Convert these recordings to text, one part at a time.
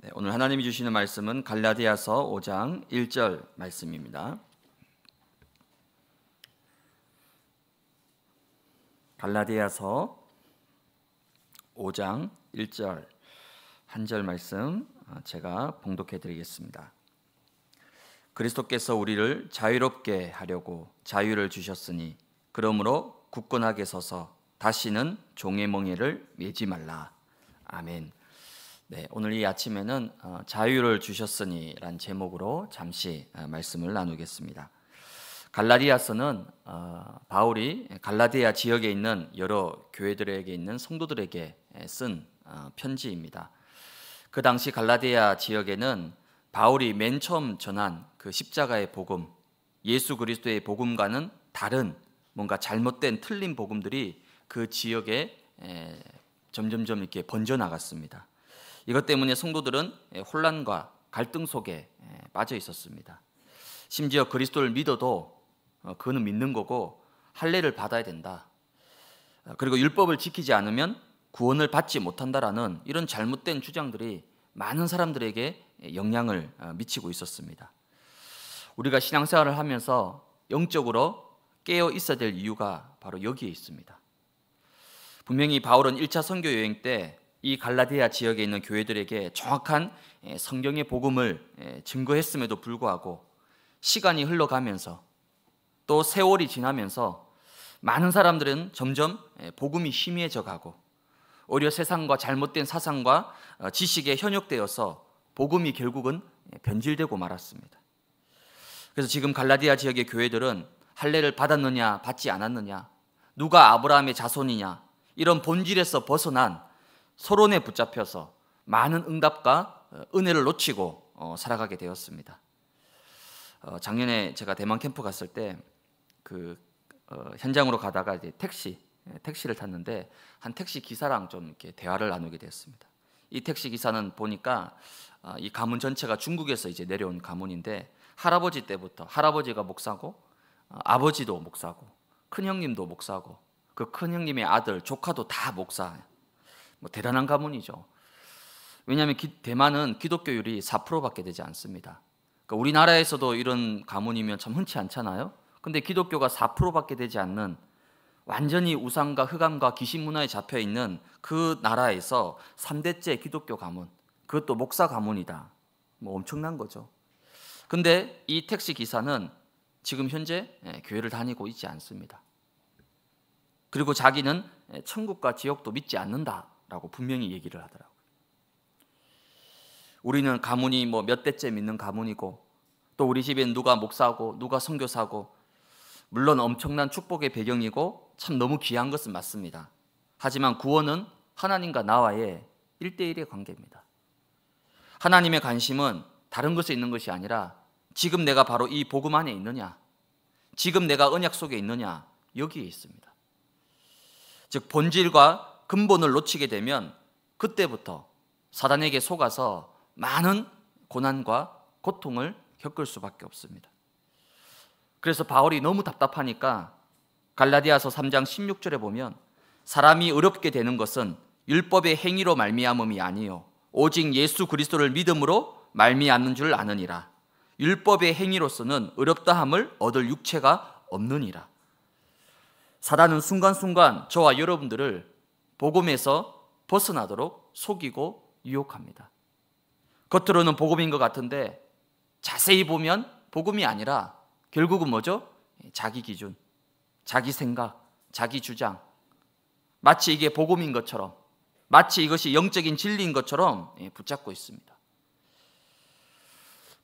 네, 오늘 하나님이 주시는 말씀은 갈라디아서 5장 1절 말씀입니다. 갈라디아서 5장 1절 한 절 말씀 아, 제가 봉독해 드리겠습니다. 그리스도께서 우리를 자유롭게 하려고 자유를 주셨으니 그러므로 굳건하게 서서 다시는 종의 멍에를 매지 말라. 아멘. 네, 오늘 이 아침에는 어, 자유를 주셨으니 라는 제목으로 잠시 어, 말씀을 나누겠습니다. 갈라디아서는 어, 바울이 갈라디아 지역에 있는 여러 교회들에게 있는 성도들에게 쓴 편지입니다. 그 당시 갈라디아 지역에는 바울이 맨 처음 전한 그 십자가의 복음, 예수 그리스도의 복음과는 다른 뭔가 잘못된 틀린 복음들이 그 지역에 점점점 이렇게 번져 나갔습니다. 이것 때문에 성도들은 예, 혼란과 갈등 속에 예, 빠져 있었습니다. 심지어 그리스도를 믿어도 어, 그는 믿는 거고 할례를 받아야 된다. 어, 그리고 율법을 지키지 않으면 구원을 받지 못한다라는 이런 잘못된 주장들이 많은 사람들에게 예, 영향을 어, 미치고 있었습니다. 우리가 신앙생활을 하면서 영적으로 깨어 있어야 될 이유가 바로 여기에 있습니다. 분명히 바울은 1차 선교 여행 때이 갈라디아 지역에 있는 교회들에게 정확한 예, 성경의 복음을 예, 증거했음에도 불구하고 시간이 흘러가면서 또 세월이 지나면서 많은 사람들은 점점 예, 복음이 희미해져 가고 오히려 세상과 잘못된 사상과 어, 지식에 현역되어서 복음이 결국은 변질되고 말았습니다. 그래서 지금 갈라디아 지역의 교회들은 할례를 받았느냐 받지 않았느냐 누가 아브라함의 자손이냐 이런 본질에서 벗어난 서론에 붙잡혀서 많은 응답과 어, 은혜를 놓치고 어, 살아가게 되었습니다. 어, 작년에 제가 대만 캠프 갔을 때 그 현장으로 가다가 이제 택시 예, 택시를 탔는데 한 택시 기사랑 좀 이렇게 대화를 나누게 되었습니다. 이 택시 기사는 보니까 아, 이 가문 전체가 중국에서 이제 내려온 가문인데 할아버지 때부터 할아버지가 목사고 아버지도 목사고 큰 형님도 목사고 그 큰 형님의 아들 조카도 다 목사 뭐 대단한 가문이죠. 왜냐하면 기, 대만은 기독교율이 4%밖에 되지 않습니다. 그러니까 우리나라에서도 이런 가문이면 참 흔치 않잖아요. 근데 기독교가 4%밖에 되지 않는 완전히 우상과 흑암과 귀신 문화에 잡혀 있는 그 나라에서 3대째 기독교 가문, 그것도 목사 가문이다. 뭐 엄청난 거죠. 근데 이 택시 기사는 지금 현재 예, 교회를 다니고 있지 않습니다. 그리고 자기는 예, 천국과 지옥도 믿지 않는다. 라고 분명히 얘기를 하더라고요. 우리는 가문이 뭐 몇 대째 믿는 가문이고 또 우리 집엔 누가 목사고 누가 선교사고 물론 엄청난 축복의 배경이고 참 너무 귀한 것은 맞습니다. 하지만 구원은 하나님과 나와의 1대1의 관계입니다. 하나님의 관심은 다른 것에 있는 것이 아니라 지금 내가 바로 이 복음 안에 있느냐, 지금 내가 언약 속에 있느냐, 여기에 있습니다. 즉, 본질과 근본을 놓치게 되면 그때부터 사단에게 속아서 많은 고난과 고통을 겪을 수밖에 없습니다. 그래서 바울이 너무 답답하니까 갈라디아서 3장 16절에 보면 사람이 어렵게 되는 것은 율법의 행위로 말미암음이 아니요 오직 예수 그리스도를 믿음으로 말미암는 줄 아느니라 율법의 행위로서는 어렵다함을 얻을 육체가 없느니라 사단은 순간순간 저와 여러분들을 복음에서 벗어나도록 속이고 유혹합니다. 겉으로는 복음인 것 같은데 자세히 보면 복음이 아니라 결국은 뭐죠? 자기 기준, 자기 생각, 자기 주장. 마치 이게 복음인 것처럼, 마치 이것이 영적인 진리인 것처럼 예, 붙잡고 있습니다.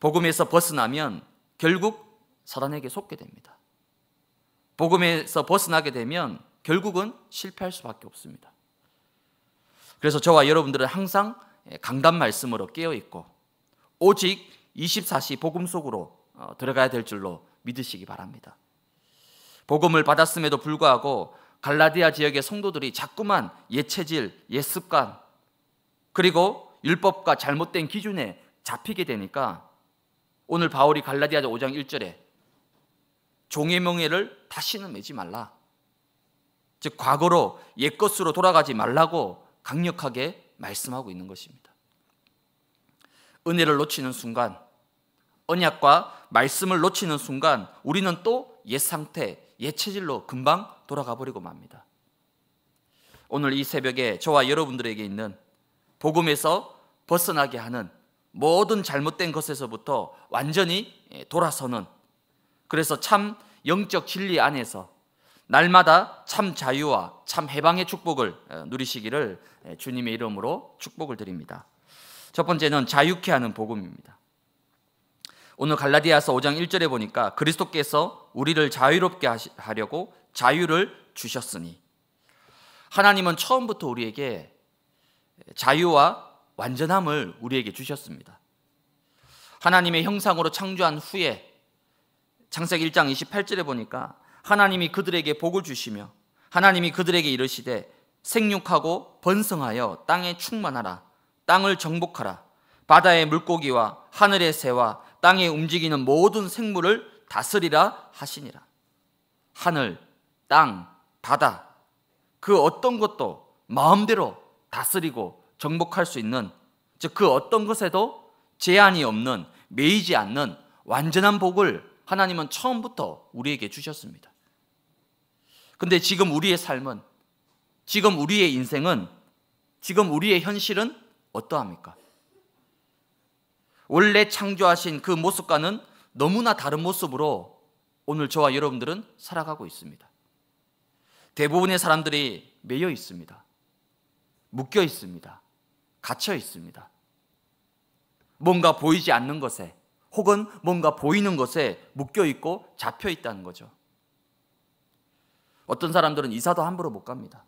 복음에서 벗어나면 결국 사단에게 속게 됩니다. 복음에서 벗어나게 되면 결국은 실패할 수밖에 없습니다. 그래서 저와 여러분들은 항상 강단 말씀으로 깨어 있고 오직 24시 복음 속으로 어, 들어가야 될 줄로 믿으시기 바랍니다. 복음을 받았음에도 불구하고 갈라디아 지역의 성도들이 자꾸만 예체질, 예습관 그리고 율법과 잘못된 기준에 잡히게 되니까 오늘 바울이 갈라디아 5장 1절에 종의 명예를 다시는 매지 말라. 즉 과거로 옛것으로 돌아가지 말라고 강력하게 말씀하고 있는 것입니다. 은혜를 놓치는 순간, 언약과 말씀을 놓치는 순간 우리는 또 옛 상태, 옛 체질로 금방 돌아가 버리고 맙니다. 오늘 이 새벽에 저와 여러분들에게 있는 복음에서 벗어나게 하는 모든 잘못된 것에서부터 완전히 예, 돌아서는 그래서 참 영적 진리 안에서 날마다 참 자유와 참 해방의 축복을 어, 누리시기를 주님의 이름으로 축복을 드립니다. 첫 번째는 자유케 하는 복음입니다. 오늘 갈라디아서 5장 1절에 보니까 그리스도께서 우리를 자유롭게 하려고 자유를 주셨으니 하나님은 처음부터 우리에게 자유와 완전함을 우리에게 주셨습니다. 하나님의 형상으로 창조한 후에 창세기 1장 28절에 보니까 하나님이 그들에게 복을 주시며 하나님이 그들에게 이르시되 생육하고 번성하여 땅에 충만하라 땅을 정복하라 바다의 물고기와 하늘의 새와 땅에 움직이는 모든 생물을 다스리라 하시니라 하늘, 땅, 바다 그 어떤 것도 마음대로 다스리고 정복할 수 있는 즉 그 어떤 것에도 제한이 없는 매이지 않는 완전한 복을 하나님은 처음부터 우리에게 주셨습니다. 근데 지금 우리의 삶은, 지금 우리의 인생은, 지금 우리의 현실은 어떠합니까? 원래 창조하신 그 모습과는 너무나 다른 모습으로 오늘 저와 여러분들은 살아가고 있습니다. 대부분의 사람들이 매여 있습니다. 묶여 있습니다. 갇혀 있습니다. 뭔가 보이지 않는 것에 혹은 뭔가 보이는 것에 묶여 있고 잡혀 있다는 거죠. 어떤 사람들은 이사도 함부로 못 갑니다.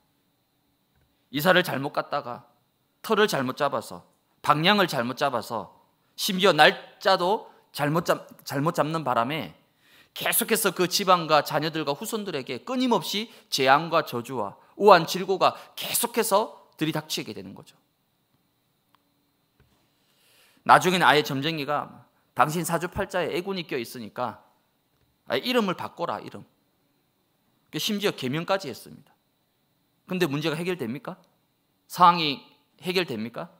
이사를 잘못 갔다가 터를 잘못 잡아서 방향을 잘못 잡아서 심지어 날짜도 잘못, 잡, 잘못 잡는 바람에 계속해서 그 지방과 자녀들과 후손들에게 끊임없이 재앙과 저주와 우한 질고가 계속해서 들이닥치게 되는 거죠. 나중에 아예 점쟁이가 당신 사주팔자에 애군이 껴 있으니까 이름을 바꿔라 이름. 그 심지어 개명까지 했습니다. 근데 문제가 해결됩니까? 상황이 해결됩니까?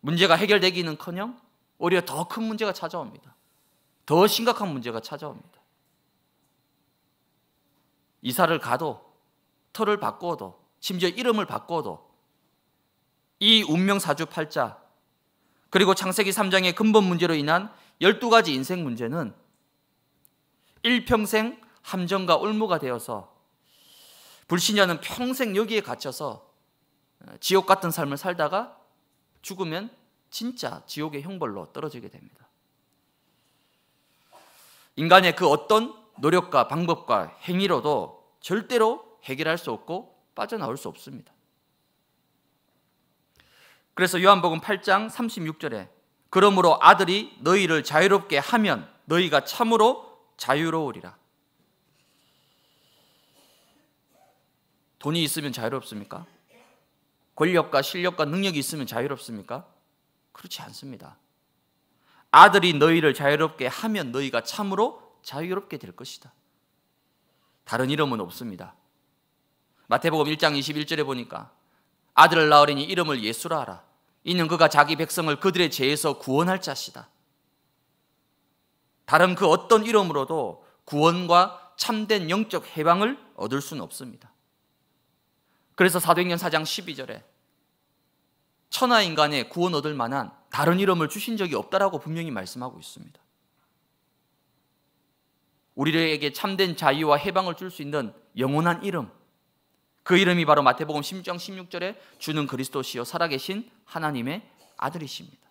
문제가 해결되기는커녕 오히려 더 큰 문제가 찾아옵니다. 더 심각한 문제가 찾아옵니다. 이사를 가도 터를 바꿔도 심지어 이름을 바꿔도 이 운명 사주팔자 그리고 창세기 3장의 근본 문제로 인한 12가지 인생 문제는 일평생 함정과 올무가 되어서 불신자는 평생 여기에 갇혀서 어, 지옥 같은 삶을 살다가 죽으면 진짜 지옥의 형벌로 떨어지게 됩니다. 인간의 그 어떤 노력과 방법과 행위로도 절대로 해결할 수 없고 빠져나올 수 없습니다. 그래서 요한복음 8장 36절에 그러므로 아들이 너희를 자유롭게 하면 너희가 참으로 자유로우리라. 돈이 있으면 자유롭습니까? 권력과 실력과 능력이 있으면 자유롭습니까? 그렇지 않습니다. 아들이 너희를 자유롭게 하면 너희가 참으로 자유롭게 될 것이다. 다른 이름은 없습니다. 마태복음 1장 21절에 보니까 아들을 낳으리니 이름을 예수라 하라. 이는 그가 자기 백성을 그들의 죄에서 구원할 자시다. 다른 그 어떤 이름으로도 구원과 참된 영적 해방을 얻을 수는 없습니다. 그래서 사도행전 4장 12절에 천하 인간의 구원 얻을 만한 다른 이름을 주신 적이 없다라고 분명히 말씀하고 있습니다. 우리에게 참된 자유와 해방을 줄 수 있는 영원한 이름. 그 이름이 바로 마태복음 10장 16절에 주는 그리스도시요 살아계신 하나님의 아들이십니다.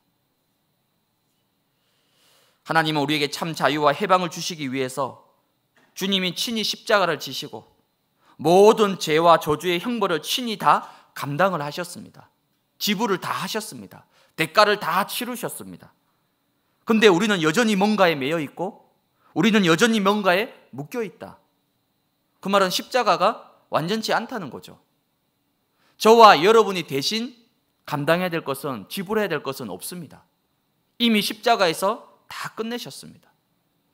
하나님은 우리에게 참 자유와 해방을 주시기 위해서 주님이 친히 십자가를 지시고 모든 죄와 저주의 형벌을 친히 다 감당을 하셨습니다. 지불을 다 하셨습니다. 대가를 다 치르셨습니다. 근데 우리는 여전히 뭔가에 매여 있고 우리는 여전히 뭔가에 묶여 있다. 그 말은 십자가가 완전치 않다는 거죠. 저와 여러분이 대신 감당해야 될 것은 지불해야 될 것은 없습니다. 이미 십자가에서 다 끝내셨습니다.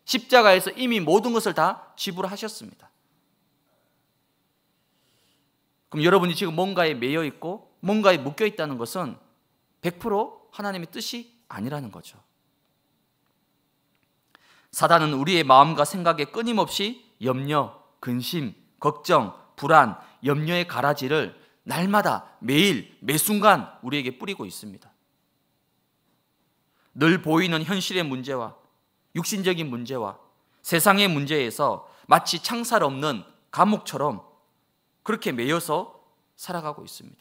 십자가에서 이미 모든 것을 다 지불하셨습니다. 그럼 여러분이 지금 뭔가에 매여 있고 뭔가에 묶여 있다는 것은 100% 하나님의 뜻이 아니라는 거죠. 사단은 우리의 마음과 생각에 끊임없이 염려, 근심, 걱정, 불안, 염려의 가라지를 날마다 매일 매순간 우리에게 뿌리고 있습니다. 늘 보이는 현실의 문제와 육신적인 문제와 세상의 문제에서 마치 창살 없는 감옥처럼 그렇게 매여서 살아가고 있습니다.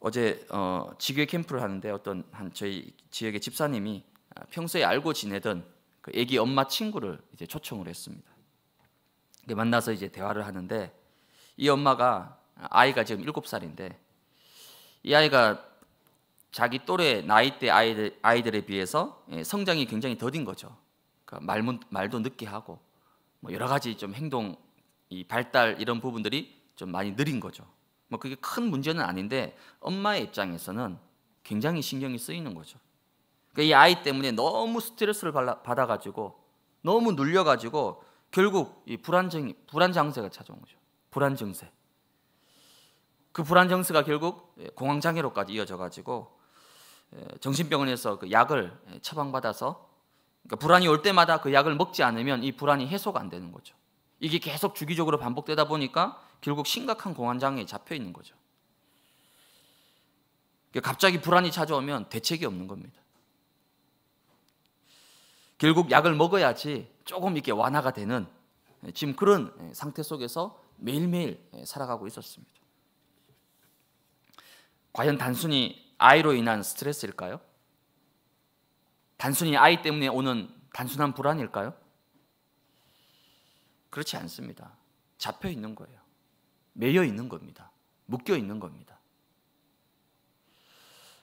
어제 어, 지교회 캠프를 하는데 어떤 한 저희 지역의 집사님이 아, 평소에 알고 지내던 그 아기 엄마 친구를 이제 초청을 했습니다. 만나서 이제 대화를 하는데 이 엄마가 아이가 지금 7살인데 이 아이가 자기 또래 나이대 아이들, 아이들에 비해서 예, 성장이 굉장히 더딘 거죠. 그러니까 말, 말도 늦게 하고 뭐 여러 가지 좀 행동 이 발달 이런 부분들이 좀 많이 느린 거죠. 뭐 그게 큰 문제는 아닌데 엄마의 입장에서는 굉장히 신경이 쓰이는 거죠. 그러니까 이 아이 때문에 너무 스트레스를 받아가지고 너무 눌려가지고 결국 이 불안정 불안 장세가 찾아온 거죠. 불안 증세. 그 불안 증세가 결국 공황 장애로까지 이어져가지고 정신병원에서 그 약을 처방받아서 그러니까 불안이 올 때마다 그 약을 먹지 않으면 이 불안이 해소가 안 되는 거죠. 이게 계속 주기적으로 반복되다 보니까 결국 심각한 공황장애에 잡혀 있는 거죠. 그러니까 갑자기 불안이 찾아오면 대책이 없는 겁니다. 결국 약을 먹어야지 조금 이렇게 완화가 되는 지금 그런 상태 속에서 매일매일 살아가고 있었습니다. 과연 단순히 아이로 인한 스트레스일까요? 단순히 아이 때문에 오는 단순한 불안일까요? 그렇지 않습니다. 잡혀 있는 거예요. 매여 있는 겁니다. 묶여 있는 겁니다.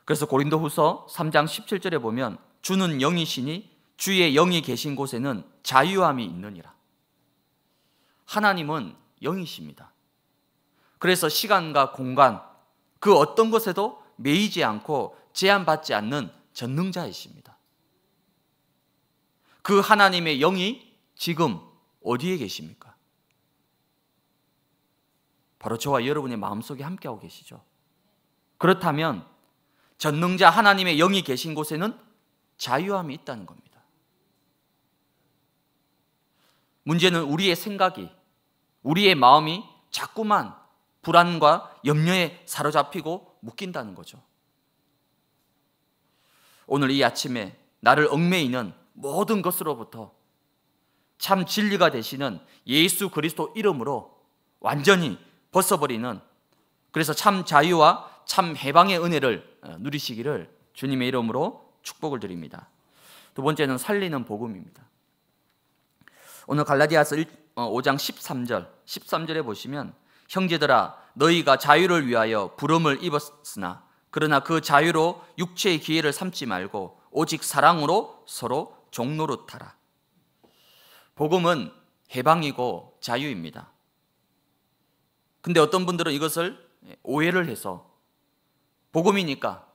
그래서 고린도 후서 3장 17절에 보면 주는 영이시니 주의 영이 계신 곳에는 자유함이 있느니라. 하나님은 영이십니다. 그래서 시간과 공간, 그 어떤 것에도 매이지 않고 제한받지 않는 전능자이십니다. 그 하나님의 영이 지금 어디에 계십니까? 바로 저와 여러분의 마음속에 함께하고 계시죠. 그렇다면 전능자 하나님의 영이 계신 곳에는 자유함이 있다는 겁니다. 문제는 우리의 생각이, 우리의 마음이 자꾸만 불안과 염려에 사로잡히고 묶인다는 거죠. 오늘 이 아침에 나를 얽매이는 모든 것으로부터 참 진리가 되시는 예수 그리스도 이름으로 완전히 벗어버리는 그래서 참 자유와 참 해방의 은혜를 어, 누리시기를 주님의 이름으로 축복을 드립니다. 두 번째는 살리는 복음입니다. 오늘 갈라디아서 5장 13절, 13절에 보시면 형제들아 너희가 자유를 위하여 부름을 입었으나 그러나 그 자유로 육체의 기회를 삼지 말고 오직 사랑으로 서로 종노릇하라. 복음은 해방이고 자유입니다. 근데 어떤 분들은 이것을 오해를 해서 복음이니까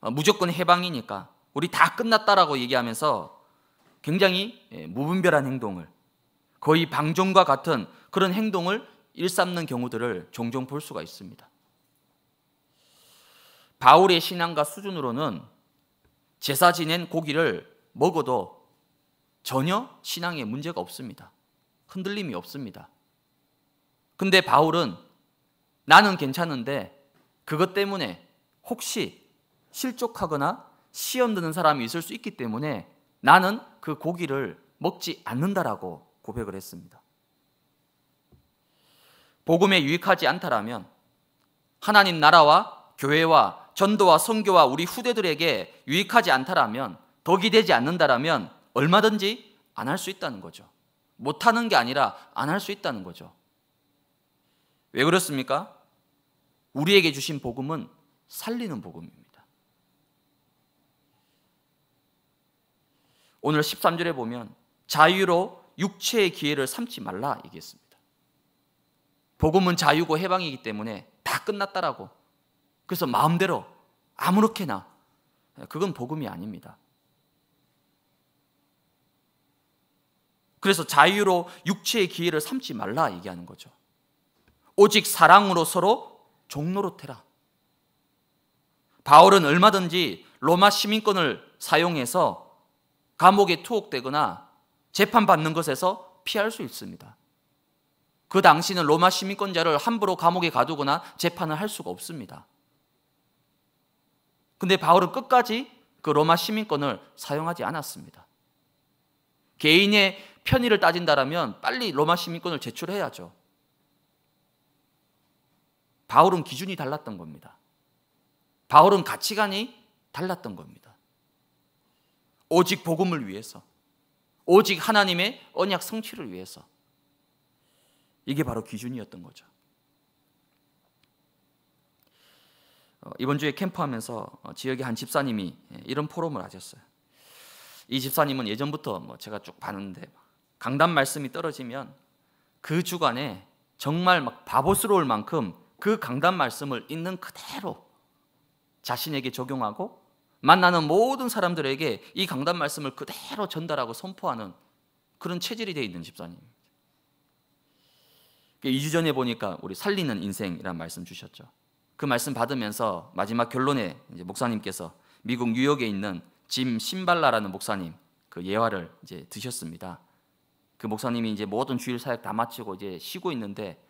어, 무조건 해방이니까 우리 다 끝났다라고 얘기하면서 굉장히 예, 무분별한 행동을 거의 방종과 같은 그런 행동을 일삼는 경우들을 종종 볼 수가 있습니다. 바울의 신앙과 수준으로는 제사 지낸 고기를 먹어도 전혀 신앙에 문제가 없습니다. 흔들림이 없습니다. 근데 바울은 나는 괜찮은데 그것 때문에 혹시 실족하거나 시험 드는 사람이 있을 수 있기 때문에 나는 그 고기를 먹지 않는다라고 고백을 했습니다. 복음에 유익하지 않다라면 하나님 나라와 교회와 전도와 성교와 우리 후대들에게 유익하지 않다라면 덕이 되지 않는다라면 얼마든지 안 할 수 있다는 거죠. 못하는 게 아니라 안 할 수 있다는 거죠. 왜 그렇습니까? 우리에게 주신 복음은 살리는 복음입니다. 오늘 13절에 보면 자유로 육체의 기회를 삼지 말라 얘기했습니다. 복음은 자유고 해방이기 때문에 다 끝났다라고. 그래서 마음대로 아무렇게나 그건 복음이 아닙니다. 그래서 자유로 육체의 기회를 삼지 말라 얘기하는 거죠. 오직 사랑으로 서로 종로로 태라. 바울은 얼마든지 로마 시민권을 사용해서 감옥에 투옥되거나 재판받는 것에서 피할 수 있습니다. 그 당시는 로마 시민권자를 함부로 감옥에 가두거나 재판을 할 수가 없습니다. 근데 바울은 끝까지 그 로마 시민권을 사용하지 않았습니다. 개인의 편의를 따진다라면 빨리 로마 시민권을 제출해야죠. 바울은 기준이 달랐던 겁니다. 바울은 가치관이 달랐던 겁니다. 오직 복음을 위해서, 오직 하나님의 언약 성취를 위해서. 이게 바로 기준이었던 거죠. 어, 이번 주에 캠프하면서 어, 지역의 한 집사님이 예, 이런 포럼을 하셨어요. 이 집사님은 예전부터 뭐 제가 쭉 봤는데 강단 말씀이 떨어지면 그 주간에 정말 막 바보스러울 만큼 그 강단 말씀을 있는 그대로 자신에게 적용하고 만나는 모든 사람들에게 이 강단 말씀을 그대로 전달하고 선포하는 그런 체질이 되어 있는 집사님입니다. 그러니까 2주 전에 보니까 우리 살리는 인생이란 말씀 주셨죠. 그 말씀 받으면서 마지막 결론에 목사님께서 미국 뉴욕에 있는 짐 신발라라는 목사님 그 예화를 이제 드셨습니다. 그 목사님이 이제 모든 주일 사역 다 마치고 이제 쉬고 있는데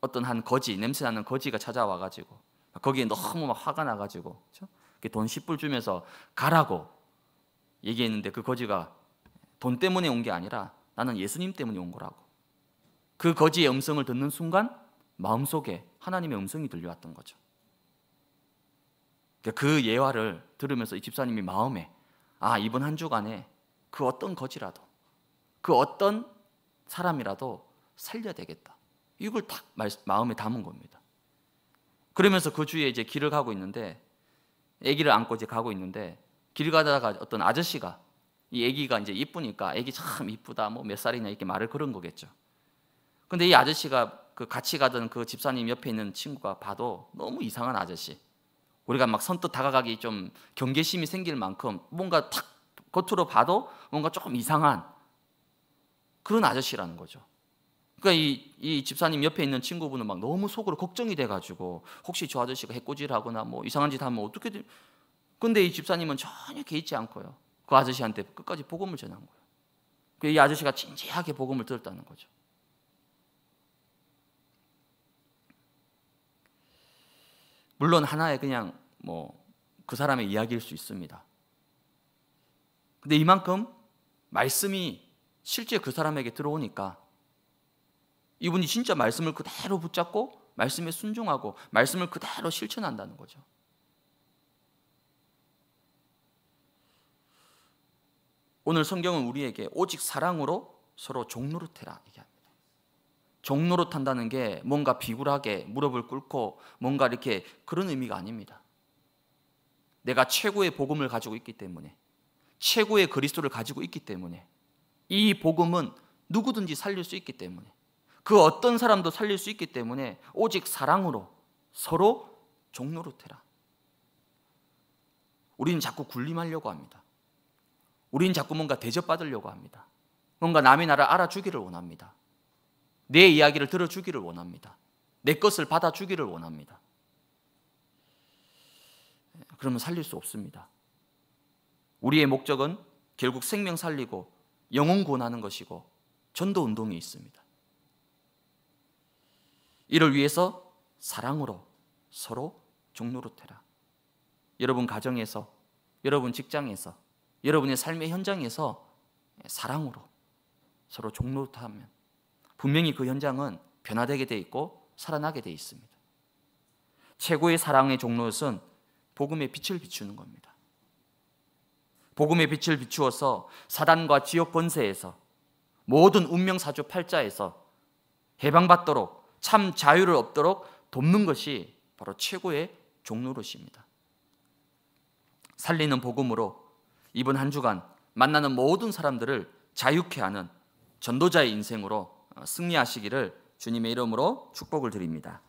어떤 한 거지 냄새 나는 거지가 찾아와 가지고 거기에 너무 막 화가 나 가지고 그렇죠? 돈 10불 주면서 가라고 얘기했는데 그 거지가 돈 때문에 온 게 아니라 나는 예수님 때문에 온 거라고. 그 거지의 음성을 듣는 순간 마음속에 하나님의 음성이 들려왔던 거죠. 그러니까 그 예화를 들으면서 이 집사님이 마음에 아, 이번 한 주간에 그 어떤 거지라도 그 어떤 사람이라도 살려야 되겠다. 이걸 딱 마음에 담은 겁니다. 그러면서 그 주에 이제 길을 가고 있는데 아기를 안고 이제 가고 있는데 길 가다가 어떤 아저씨가 이 아기가 이제 이쁘니까 아기 참 이쁘다 뭐 몇 살이냐 이렇게 말을 그런 거겠죠. 근데 이 아저씨가 그 같이 가던 그 집사님 옆에 있는 친구가 봐도 너무 이상한 아저씨. 우리가 막 선뜻 다가가기 좀 경계심이 생길 만큼 뭔가 탁 겉으로 봐도 뭔가 조금 이상한 그런 아저씨라는 거죠. 그러니까 이, 이 집사님 옆에 있는 친구분은 막 너무 속으로 걱정이 돼가지고 혹시 저 아저씨가 해꼬질하거나 뭐 이상한 짓 하면 어떻게 든 근데 이 집사님은 전혀 개의치 않고요. 그 아저씨한테 끝까지 복음을 전한 거예요. 그러니까 이 아저씨가 진지하게 복음을 들었다는 거죠. 물론 하나의 그냥 뭐그 사람의 이야기일 수 있습니다. 근데 이만큼 말씀이 실제 그 사람에게 들어오니까 이분이 진짜 말씀을 그대로 붙잡고 말씀에 순종하고 말씀을 그대로 실천한다는 거죠. 오늘 성경은 우리에게 오직 사랑으로 서로 종노릇 해라 얘기합니다. 종노릇 한다는 게 뭔가 비굴하게 무릎을 꿇고 뭔가 이렇게 그런 의미가 아닙니다. 내가 최고의 복음을 가지고 있기 때문에 최고의 그리스도를 가지고 있기 때문에 이 복음은 누구든지 살릴 수 있기 때문에 그 어떤 사람도 살릴 수 있기 때문에 오직 사랑으로 서로 종로로 태라. 우리는 자꾸 군림하려고 합니다. 우리는 자꾸 뭔가 대접받으려고 합니다. 뭔가 남의 나라 알아주기를 원합니다. 내 이야기를 들어주기를 원합니다. 내 것을 받아주기를 원합니다. 그러면 살릴 수 없습니다. 우리의 목적은 결국 생명 살리고 영혼 구원하는 것이고 전도 운동이 있습니다. 이를 위해서 사랑으로 서로 종노릇해라. 여러분 가정에서, 여러분 직장에서, 여러분의 삶의 현장에서 사랑으로 서로 종노릇하면 분명히 그 현장은 변화되게 돼 있고 살아나게 돼 있습니다. 최고의 사랑의 종노릇은 복음의 빛을 비추는 겁니다. 복음의 빛을 비추어서 사단과 지역 권세에서 모든 운명 사주 팔자에서 해방받도록 참 자유를 얻도록 돕는 것이 바로 최고의 종로릇입니다. 살리는 복음으로 이번 한 주간 만나는 모든 사람들을 자유케 하는 전도자의 인생으로 승리하시기를 주님의 이름으로 축복을 드립니다.